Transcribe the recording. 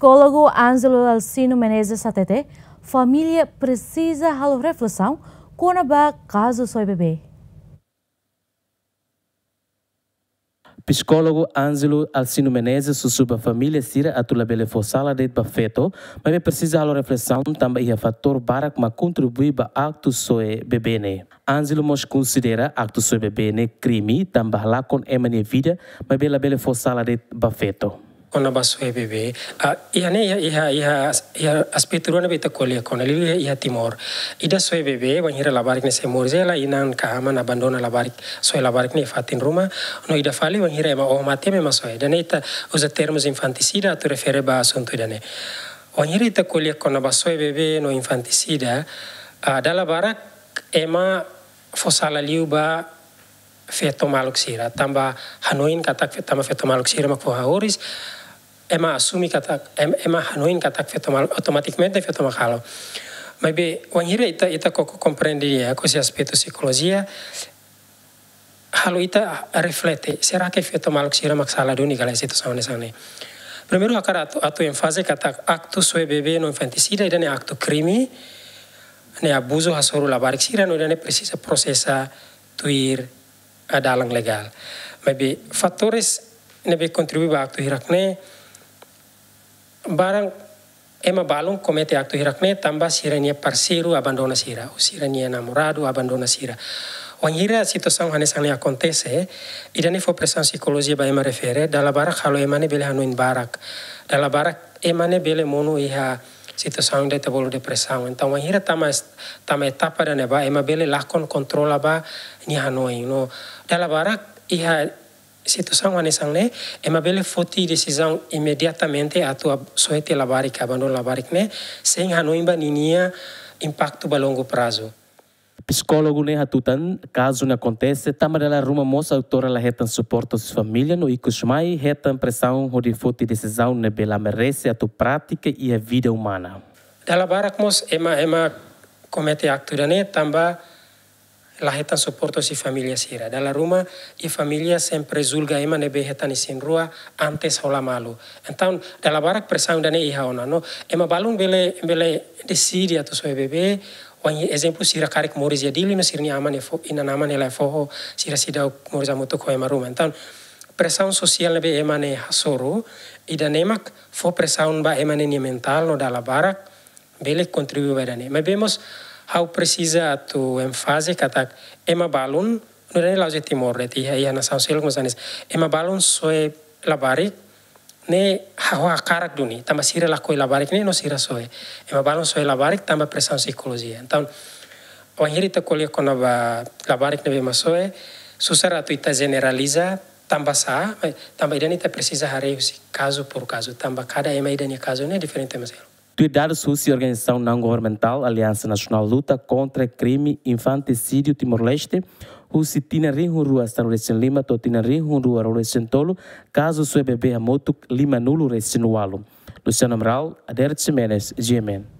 psicólogo Ângelo Alcino Menezes ATT, família precisa de reflexão quando há caso seu bebê. psicólogo Ângelo Alcino Menezes sussuba família sira atula bele fossala de ba feto, mas me precisa alo reflexão também ia fator para que contribui ba acto soe bebene. Né? Ângelo mos considera acto soe bebene né? crime também lá com emane vida, mas bela bele fossala de ba feto. ona bebe a iya ne iha iha iha iha aspituruna beta kolia kona lili iha iya, timor ida wan hira labarik ne se morzela inan kahaman abandona labarik soe labarik ne fatin ruma no ida fali wanhira ema oh mate me e dan ita usa termos infantisida tu refere ba asunto dane wanhira ita kolia kona bebe no infantisida. a dala barak ema fosala liu ba feto maluk sira tamba hanoin katak tamba feto maluk sira makfuha horis ema asumi kata ema hanuin katak automaticamente fe toma kalo. Ma be wangira ita ita koko ya così psikologi ya? halo ita reflete serake que fe toma lo sira maxala duni kala situ sane sana primero akar atu atu em fase kata aktu sue bebe no infanticida ida ne aktu krimi, ne abuso hasoru labarik sira no ida ne precisa prosesa tuir dalang legal. maybe be fatores ne be contribuir ba hirak hirakne barang ema balon komete aktu hirakne tamba sirania parsiru abandona sira, o sirania abandona sira. Wangira situação hanes akontese ida ne fo presan psikologi ba ema refere, dala barak halo emane bele hanuin barak, dala barak emane bele monu iha situação de tabolo enta wan wangira tama tama etapa dana ba ema bele lakon kontrola ba ni hano no. Dala barak iha situação nessa né é uma bela foti decisão imediatamente a tua soete labarik abandono labarik né sem noiva ninia impacto a longo prazo psicólogo né hatutan caso não acontece tamarela ruma moça autora la retan suporta sua família no ikusmai retan pressão onde foti decisão ne bela merece a tua prática e a vida humana dalabarak mos ema a comete acto né tamba lahetan heta sopporto si famiglia sira. Dalla Roma i famiglia sempre zulga ema nebe heta ni sin rua antes hola malu. Então dalla barak presang dane iha ona no. Ema balung bele bele decidi ato soe bebe Wangi esempu sira karik moris ya dili no sirni aman e ina naman ela foho sira sida moris amoto ko ema Roma. Então presaun social nebe ema ne hasoro ida nemak fo presaun ba ema ne mental no dalla barak bele kontribu dane. Mas au precisa tu fase kata ema balun nu rene lauze timor reti ia ia na sausel ngosanis ema balun soe labarik ne hau karak duni tamba sira la koi labarik ne no sira soe ema balun soe labarik tamba presan psicologia então o hiri ta kolia kona ba labarik ne bema soe susara tu ita generaliza tamba sa tamba idani ta precisa harei caso por caso tamba kada ema idani caso ne diferente meselo Cuidados Russos e organização não governamental Aliança Nacional Luta contra Crime Infanticídio Timor-Leste, Rusi Tina Rinhurua Stanulecin Lima, Totina Rinhurua Rolecin Tolo, caso sua bebê Amoto é Lima Nulo Recinualo. Luciano Amaral, Adair Jimenez, GMN.